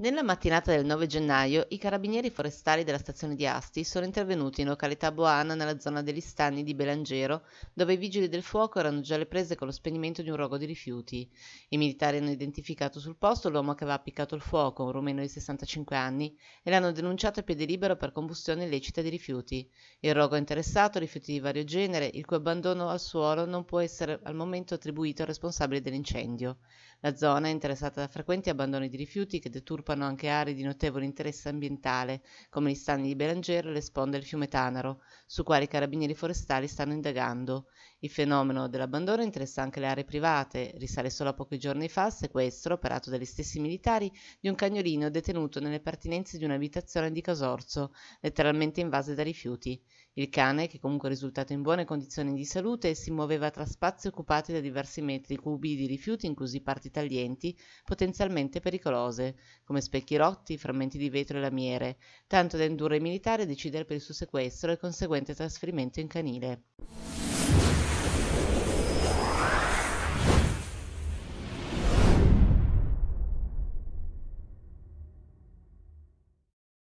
Nella mattinata del 9 gennaio i carabinieri forestali della stazione di Asti sono intervenuti in località Boana nella zona degli stanni di Belangero, dove i vigili del fuoco erano già alle prese con lo spegnimento di un rogo di rifiuti. I militari hanno identificato sul posto l'uomo che aveva appiccato il fuoco, un rumeno di 65 anni, e l'hanno denunciato a piede libero per combustione illecita di rifiuti. Il rogo interessato rifiuti di vario genere, il cui abbandono al suolo non può essere al momento attribuito al responsabile dell'incendio. La zona è interessata da frequenti abbandoni di rifiuti che deturpano sviluppano anche aree di notevole interesse ambientale, come gli stagni di Belangero e le sponde del fiume Tanaro, su quali i carabinieri forestali stanno indagando. Il fenomeno dell'abbandono interessa anche le aree private, risale solo a pochi giorni fa al sequestro, operato dagli stessi militari, di un cagnolino detenuto nelle pertinenze di un'abitazione di Casorzo, letteralmente invase da rifiuti. Il cane, che comunque è risultato in buone condizioni di salute, si muoveva tra spazi occupati da diversi metri cubi di rifiuti, inclusi parti taglienti, potenzialmente pericolose, come come specchi rotti, frammenti di vetro e lamiere, tanto da indurre i militari a decidere per il suo sequestro e conseguente trasferimento in canile.